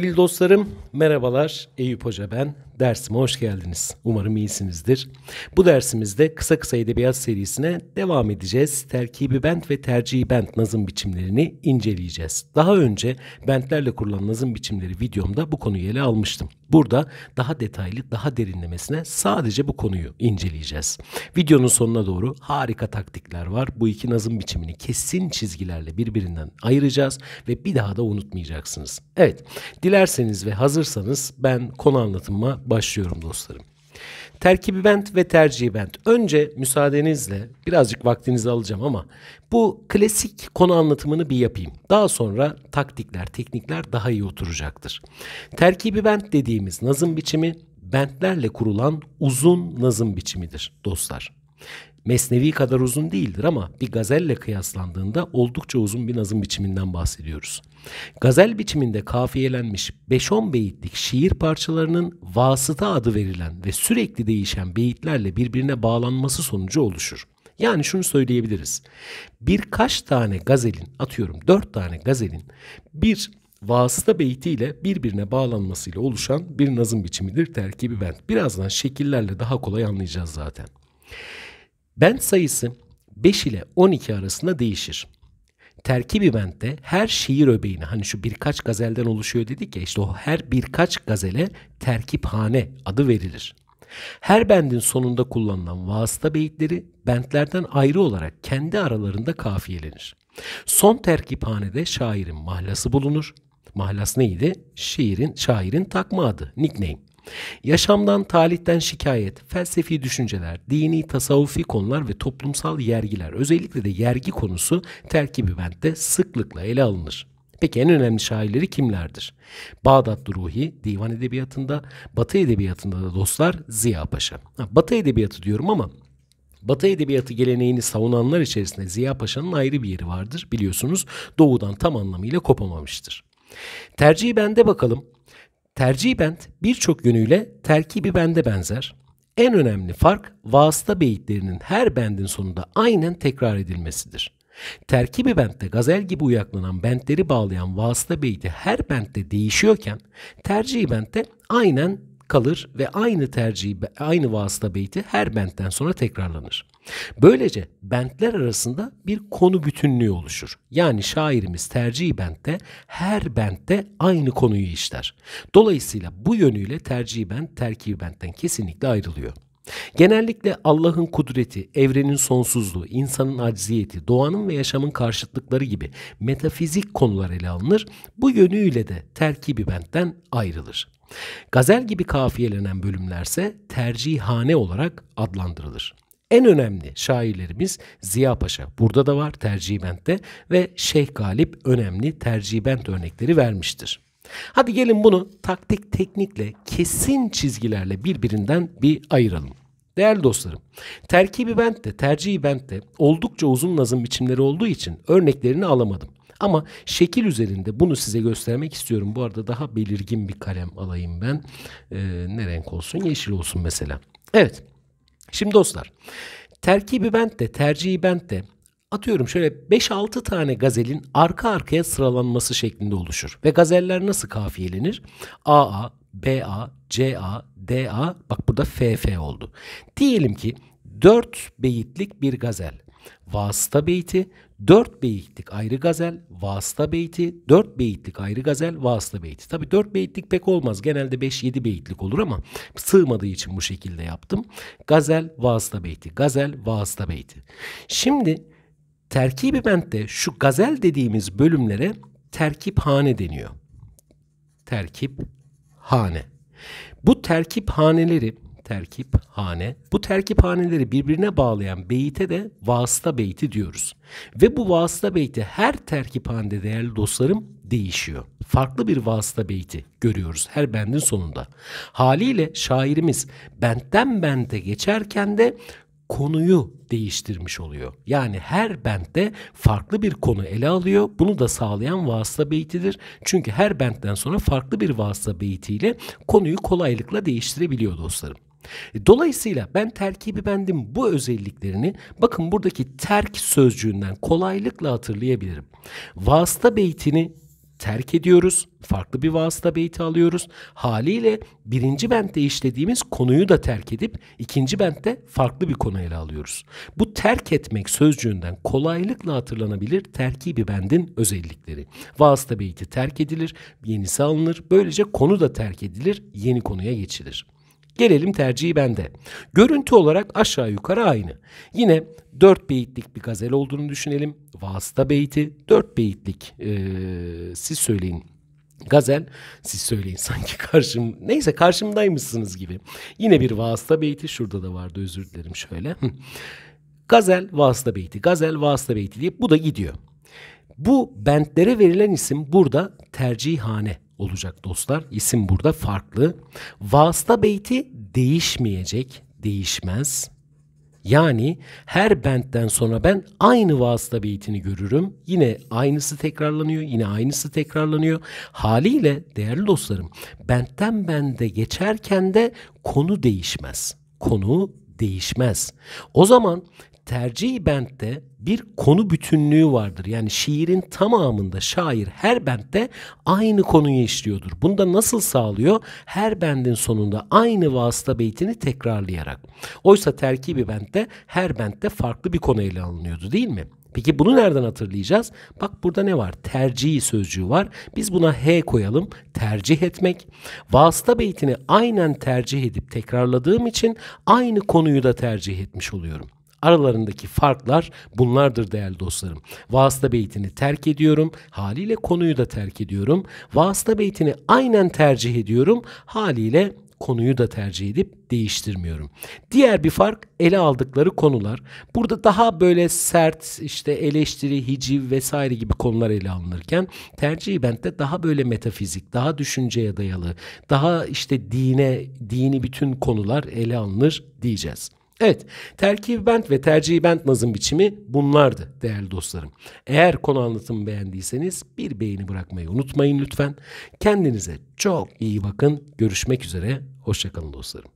Sevgili dostlarım, merhabalar. Eyüp Hoca ben. Dersime hoş geldiniz. Umarım iyisinizdir. Bu dersimizde kısa kısa edebiyat serisine devam edeceğiz. Terkibi bent ve tercihi bent nazım biçimlerini inceleyeceğiz. Daha önce bentlerle kurulan nazım biçimleri videomda bu konuyu ele almıştım. Burada daha detaylı, daha derinlemesine sadece bu konuyu inceleyeceğiz. Videonun sonuna doğru harika taktikler var. Bu iki nazım biçimini kesin çizgilerle birbirinden ayıracağız ve bir daha da unutmayacaksınız. Evet, Dilerseniz ve hazırsanız ben konu anlatıma başlıyorum dostlarım. Terkibi bent ve tercihi bent. Önce müsaadenizle birazcık vaktinizi alacağım ama bu klasik konu anlatımını bir yapayım. Daha sonra taktikler, teknikler daha iyi oturacaktır. Terkibi bent dediğimiz nazım biçimi bentlerle kurulan uzun nazım biçimidir dostlar. Mesnevi kadar uzun değildir ama bir gazelle kıyaslandığında oldukça uzun bir nazım biçiminden bahsediyoruz. Gazel biçiminde kafiyelenmiş 5-10 beyitlik şiir parçalarının vasıta adı verilen ve sürekli değişen beyitlerle birbirine bağlanması sonucu oluşur. Yani şunu söyleyebiliriz. Birkaç tane gazelin, atıyorum 4 tane gazelin bir vasıta beytiyle birbirine bağlanmasıyla oluşan bir nazım biçimidir terkibi bent. Birazdan şekillerle daha kolay anlayacağız zaten. Bent sayısı 5 ile 12 arasında değişir. Terkibi bentte her şiir öbeğine hani şu birkaç gazelden oluşuyor dedik ya işte o her birkaç gazele terkiphane adı verilir. Her bendin sonunda kullanılan vasıta beyitleri bentlerden ayrı olarak kendi aralarında kafiyelenir. Son terkiphanede şairin mahlası bulunur. Mahlas neydi? Şiirin, şairin takma adı, nickname. Yaşamdan, talihten şikayet, felsefi düşünceler, dini, tasavvufi konular ve toplumsal yergiler, özellikle de yergi konusu terkibi bende sıklıkla ele alınır. Peki en önemli şairleri kimlerdir? Bağdat Ruhi, divan edebiyatında, Batı edebiyatında da dostlar Ziya Paşa. Ha, Batı edebiyatı diyorum ama Batı edebiyatı geleneğini savunanlar içerisinde Ziya Paşa'nın ayrı bir yeri vardır. Biliyorsunuz doğudan tam anlamıyla kopamamıştır. Tercihi bende bakalım. Tercih bend birçok yönüyle terkibi bende benzer. En önemli fark vasıta beyitlerinin her bendin sonunda aynen tekrar edilmesidir. Terkibi bentte gazel gibi uyaklanan bentleri bağlayan vasıta beyti her bentte değişiyorken tercih bentte aynen kalır ve aynı tercihi, aynı vasıta beyti her bentten sonra tekrarlanır. Böylece bentler arasında bir konu bütünlüğü oluşur. Yani şairimiz tercih bentte her bentte aynı konuyu işler. Dolayısıyla bu yönüyle tercih bent terkib bentten kesinlikle ayrılıyor. Genellikle Allah'ın kudreti, evrenin sonsuzluğu, insanın acziyeti, doğanın ve yaşamın karşıtlıkları gibi metafizik konular ele alınır. Bu yönüyle de terkibi bentten ayrılır. Gazel gibi kafiyelenen bölümlerse tercihane olarak adlandırılır. En önemli şairlerimiz Ziya Paşa burada da var tercihbentte ve Şeyh Galip önemli tercihbent örnekleri vermiştir. Hadi gelin bunu taktik teknikle kesin çizgilerle birbirinden bir ayıralım. Değerli dostlarım, terkibi bentte, tercihi bentte oldukça uzun nazım biçimleri olduğu için örneklerini alamadım. Ama şekil üzerinde bunu size göstermek istiyorum. Bu arada daha belirgin bir kalem alayım ben. Ee, ne renk olsun? Yeşil olsun mesela. Evet. Şimdi dostlar, terkibi bentte, tercihi bentte atıyorum şöyle 5-6 tane gazelin arka arkaya sıralanması şeklinde oluşur. Ve gazeller nasıl kafiyelenir? AA, BA, CA, DA bak burada FF oldu. Diyelim ki 4 beyitlik bir gazel. Vasıta beyti, 4 beyitlik ayrı gazel, vasıta beyti, 4 beyitlik ayrı gazel, vasıta beyti. Tabii 4 beyitlik pek olmaz. Genelde 5-7 beyitlik olur ama sığmadığı için bu şekilde yaptım. Gazel, vasıta beyti, gazel, vasıta beyti. Şimdi Terkibi bentte şu gazel dediğimiz bölümlere hane deniyor. hane. Bu haneleri terkiphaneleri hane. Bu haneleri birbirine bağlayan beyte de vasıta beyti diyoruz. Ve bu vasıta beyti her terkiphanede değerli dostlarım değişiyor. Farklı bir vasıta beyti görüyoruz her bendin sonunda. Haliyle şairimiz benden bente geçerken de konuyu değiştirmiş oluyor. Yani her bentte farklı bir konu ele alıyor. Bunu da sağlayan vasıta beytidir. Çünkü her bentten sonra farklı bir vasıta beytiyle konuyu kolaylıkla değiştirebiliyor dostlarım. E, dolayısıyla ben terkibi bendim bu özelliklerini bakın buradaki terk sözcüğünden kolaylıkla hatırlayabilirim. Vasıta beytini terk ediyoruz. Farklı bir vasıta beyti alıyoruz. Haliyle birinci bentte işlediğimiz konuyu da terk edip ikinci bentte farklı bir konu ele alıyoruz. Bu terk etmek sözcüğünden kolaylıkla hatırlanabilir terkibi bendin özellikleri. Vasıta beyti terk edilir, yenisi alınır. Böylece konu da terk edilir, yeni konuya geçilir. Gelelim tercihi bende. Görüntü olarak aşağı yukarı aynı. Yine 4 beyitlik bir gazel olduğunu düşünelim. Vasıta beyti 4 beyitlik. Ee, siz söyleyin Gazel siz söyleyin sanki karşım neyse karşımdaymışsınız gibi. Yine bir vasıta beyti şurada da vardı özür dilerim şöyle. Gazel vasıta beyti, gazel vasıta beyti diye bu da gidiyor. Bu bentlere verilen isim burada tercihane olacak dostlar. İsim burada farklı. Vasıta beyti değişmeyecek, değişmez. Yani her bentten sonra ben aynı vasıta beytini görürüm. Yine aynısı tekrarlanıyor, yine aynısı tekrarlanıyor. Haliyle değerli dostlarım, bentten bende geçerken de konu değişmez. Konu değişmez. O zaman tercih bentte bir konu bütünlüğü vardır. Yani şiirin tamamında şair her bentte aynı konuyu işliyordur. Bunu da nasıl sağlıyor? Her bendin sonunda aynı vasıta beytini tekrarlayarak. Oysa terkibi bentte her bentte farklı bir konu ele alınıyordu değil mi? Peki bunu nereden hatırlayacağız? Bak burada ne var? Tercihi sözcüğü var. Biz buna H koyalım. Tercih etmek. Vasıta beytini aynen tercih edip tekrarladığım için aynı konuyu da tercih etmiş oluyorum. Aralarındaki farklar bunlardır değerli dostlarım. Vasıta beytini terk ediyorum. Haliyle konuyu da terk ediyorum. Vasıta beytini aynen tercih ediyorum. Haliyle konuyu da tercih edip değiştirmiyorum. Diğer bir fark ele aldıkları konular. Burada daha böyle sert işte eleştiri, hiciv vesaire gibi konular ele alınırken tercih bende daha böyle metafizik, daha düşünceye dayalı, daha işte dine, dini bütün konular ele alınır diyeceğiz. Evet, terkibi bent ve tercihi bent nazım biçimi bunlardı değerli dostlarım. Eğer konu anlatımı beğendiyseniz bir beğeni bırakmayı unutmayın lütfen. Kendinize çok iyi bakın. Görüşmek üzere. Hoşçakalın dostlarım.